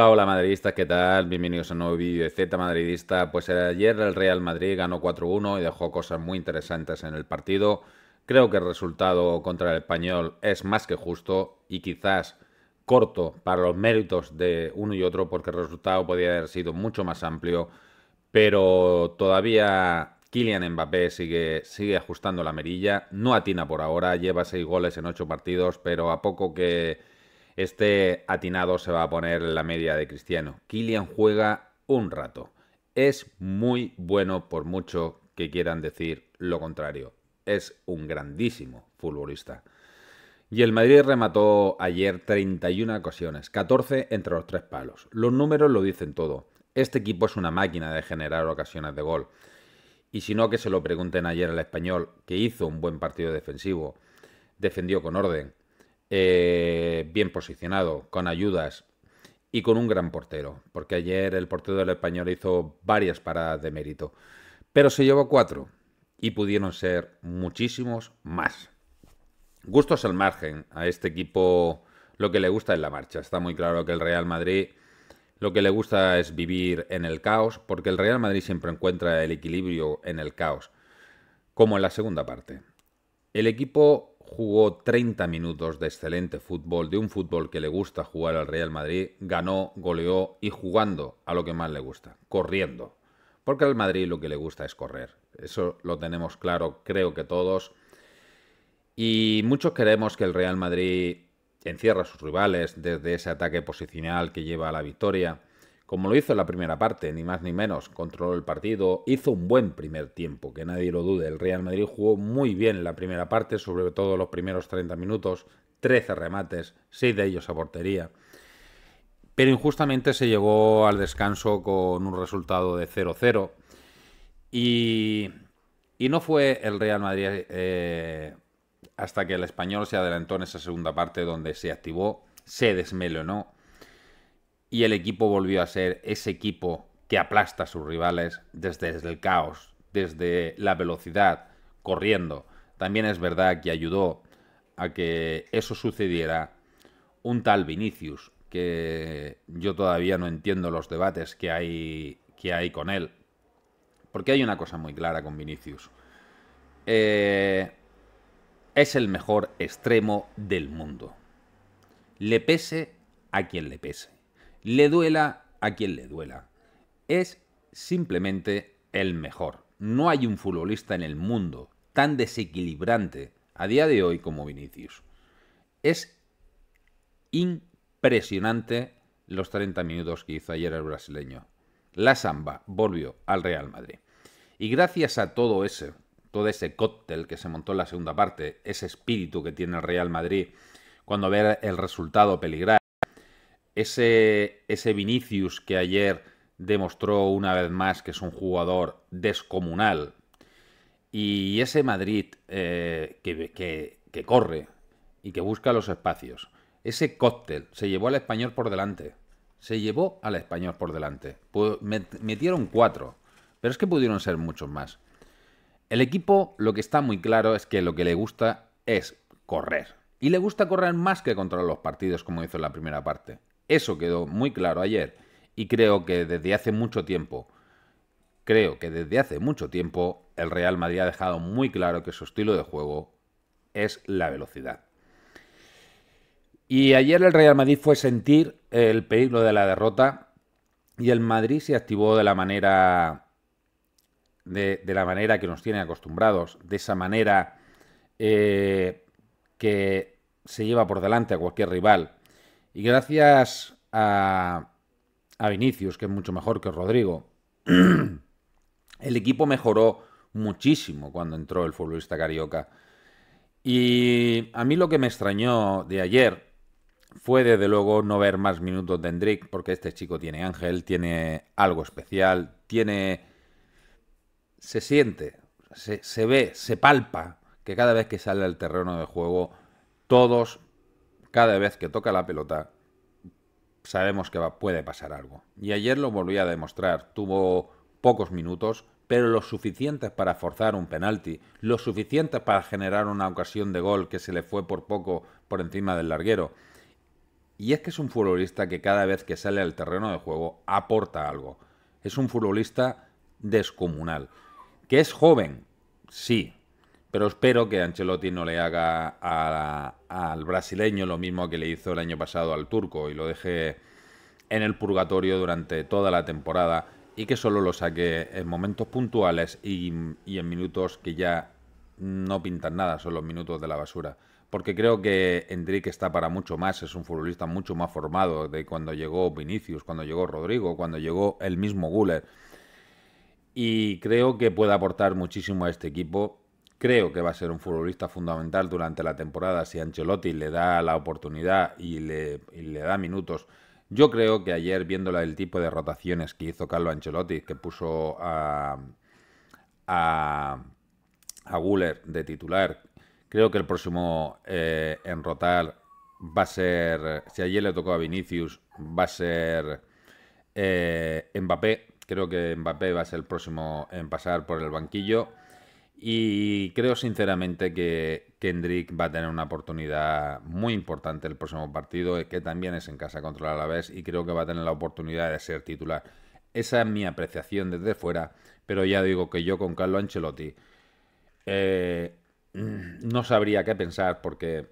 Hola, hola madridistas, ¿qué tal? Bienvenidos a un nuevo vídeo de Z Madridista. Pues ayer el Real Madrid ganó 4-1 y dejó cosas muy interesantes en el partido. Creo que el resultado contra el español es más que justo y quizás corto para los méritos de uno y otro porque el resultado podría haber sido mucho más amplio, pero todavía Kylian Mbappé sigue, sigue ajustando la merilla, no atina por ahora, lleva seis goles en ocho partidos, pero a poco que este atinado se va a poner en la media de Cristiano. Kylian juega un rato. Es muy bueno por mucho que quieran decir lo contrario. Es un grandísimo futbolista. Y el Madrid remató ayer 31 ocasiones, 14 entre los tres palos. Los números lo dicen todo. Este equipo es una máquina de generar ocasiones de gol. Y si no, que se lo pregunten ayer al español, que hizo un buen partido defensivo, defendió con orden, eh, bien posicionado, con ayudas y con un gran portero, porque ayer el portero del español hizo varias paradas de mérito, pero se llevó cuatro y pudieron ser muchísimos más. Gustos al margen, a este equipo lo que le gusta es la marcha, está muy claro que el Real Madrid lo que le gusta es vivir en el caos, porque el Real Madrid siempre encuentra el equilibrio en el caos, como en la segunda parte. El equipo jugó 30 minutos de excelente fútbol, de un fútbol que le gusta jugar al Real Madrid, ganó, goleó y jugando a lo que más le gusta, corriendo. Porque al Madrid lo que le gusta es correr. Eso lo tenemos claro, creo que todos. Y muchos queremos que el Real Madrid encierre a sus rivales desde ese ataque posicional que lleva a la victoria como lo hizo en la primera parte, ni más ni menos, controló el partido, hizo un buen primer tiempo, que nadie lo dude, el Real Madrid jugó muy bien la primera parte, sobre todo los primeros 30 minutos, 13 remates, 6 de ellos a portería, pero injustamente se llegó al descanso con un resultado de 0-0 y, y, no fue el Real Madrid eh, hasta que el español se adelantó en esa segunda parte donde se activó, se desmelonó y el equipo volvió a ser ese equipo que aplasta a sus rivales desde, el caos, desde la velocidad, corriendo. También es verdad que ayudó a que eso sucediera un tal Vinicius, que yo todavía no entiendo los debates que hay, que hay con él. Porque hay una cosa muy clara con Vinicius. Eh, es el mejor extremo del mundo. Le pese a quien le pese le duela a quien le duela. Es simplemente el mejor. No hay un futbolista en el mundo tan desequilibrante a día de hoy como Vinicius. Es impresionante los 30 minutos que hizo ayer el brasileño. La samba volvió al Real Madrid. Y gracias a todo ese, todo ese cóctel que se montó en la segunda parte, ese espíritu que tiene el Real Madrid cuando ve el resultado peligrar, ese, ese Vinicius que ayer demostró una vez más que es un jugador descomunal, y ese Madrid eh, que, que, que corre y que busca los espacios, ese cóctel se llevó al español por delante se llevó al español por delante. Metieron cuatro, pero es que pudieron ser muchos más. El equipo lo que está muy claro es que lo que le gusta es correr. Y le gusta correr más que controlar los partidos como hizo en la primera parte. Eso quedó muy claro ayer y creo que desde hace mucho tiempo, creo que desde hace mucho tiempo el Real Madrid ha dejado muy claro que su estilo de juego es la velocidad. Y ayer el Real Madrid fue sentir el peligro de la derrota y el Madrid se activó de la manera de, la manera que nos tiene acostumbrados, de esa manera eh, que se lleva por delante a cualquier rival, y gracias a, a Vinicius, que es mucho mejor que Rodrigo, el equipo mejoró muchísimo cuando entró el futbolista carioca. Y a mí lo que me extrañó de ayer fue desde luego no ver más minutos de Hendrik, porque este chico tiene ángel, tiene algo especial, tiene... Se siente, se, se ve, se palpa que cada vez que sale al terreno de juego, todos cada vez que toca la pelota, sabemos que puede pasar algo. Y ayer lo volví a demostrar. Tuvo pocos minutos, pero los suficientes para forzar un penalti, lo suficientes para generar una ocasión de gol que se le fue por poco por encima del larguero. Y es que es un futbolista que cada vez que sale al terreno de juego aporta algo. Es un futbolista descomunal. Que es joven, sí, pero espero que Ancelotti no le haga al brasileño lo mismo que le hizo el año pasado al turco y lo deje en el purgatorio durante toda la temporada y que solo lo saque en momentos puntuales y, en minutos que ya no pintan nada, son los minutos de la basura. Porque creo que Enrique está para mucho más, es un futbolista mucho más formado de cuando llegó Vinicius, cuando llegó Rodrigo, cuando llegó el mismo Guller. Y creo que puede aportar muchísimo a este equipo Creo que va a ser un futbolista fundamental durante la temporada si Ancelotti le da la oportunidad y le, da minutos. Yo creo que ayer, viendo el tipo de rotaciones que hizo Carlo Ancelotti, que puso a, a, Guller de titular, creo que el próximo eh, en rotar va a ser, si ayer le tocó a Vinicius, va a ser eh, Mbappé. Creo que Mbappé va a ser el próximo en pasar por el banquillo. Y creo sinceramente que Kendrick va a tener una oportunidad muy importante el próximo partido, eh, que también es en casa contra el Alavés, y creo que va a tener la oportunidad de ser titular. Esa es mi apreciación desde fuera, pero ya digo que yo con Carlo Ancelotti eh, no sabría qué pensar porque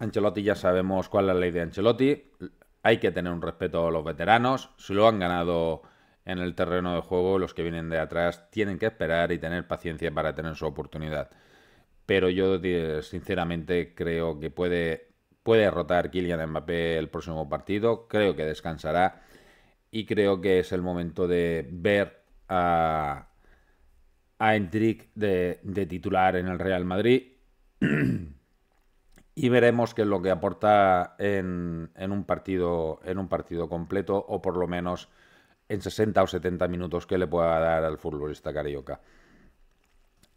Ancelotti ya sabemos cuál es la ley de Ancelotti. Hay que tener un respeto a los veteranos. Si lo han ganado en el terreno de juego, los que vienen de atrás tienen que esperar y tener paciencia para tener su oportunidad. Pero yo sinceramente creo que puede, puede rotar Kylian Mbappé el próximo partido, creo que descansará y creo que es el momento de ver a, a de, titular en el Real Madrid. y veremos qué es lo que aporta en, un partido, en un partido completo o por lo menos en 60 o 70 minutos que le pueda dar al futbolista carioca.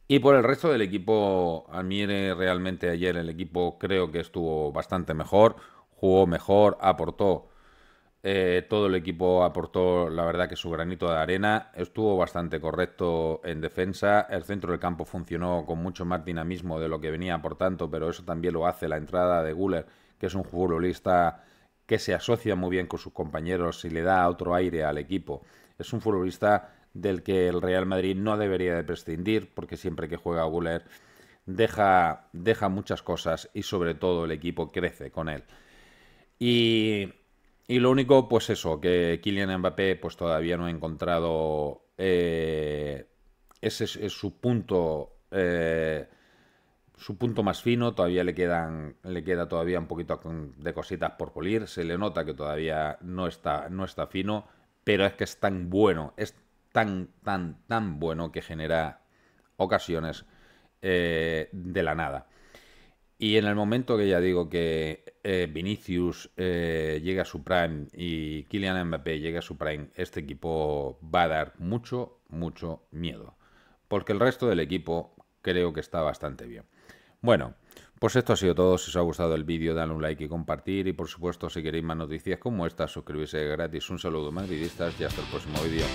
Y por el resto del equipo, mí realmente ayer el equipo creo que estuvo bastante mejor, jugó mejor, aportó. Eh, todo el equipo aportó, la verdad, que su granito de arena. Estuvo bastante correcto en defensa. El centro del campo funcionó con mucho más dinamismo de lo que venía por tanto, pero eso también lo hace la entrada de Guller, que es un futbolista que se asocia muy bien con sus compañeros y le da otro aire al equipo. Es un futbolista del que el Real Madrid no debería de prescindir, porque siempre que juega Guller deja, deja muchas cosas y sobre todo el equipo crece con él. Y, y lo único, pues eso, que Kylian Mbappé pues todavía no ha encontrado eh, ese es su punto eh, su punto más fino, todavía le quedan le queda todavía un poquito de cositas por pulir, se le nota que todavía no está no está fino, pero es que es tan bueno, es tan tan tan bueno que genera ocasiones eh, de la nada. Y en el momento que ya digo que eh, Vinicius eh, llega a su prime y Kylian Mbappé llega a su prime, este equipo va a dar mucho mucho miedo, porque el resto del equipo creo que está bastante bien. Bueno, pues esto ha sido todo. Si os ha gustado el vídeo, dale un like y compartir. Y por supuesto, si queréis más noticias como esta, suscribirse gratis. Un saludo madridistas y hasta el próximo vídeo.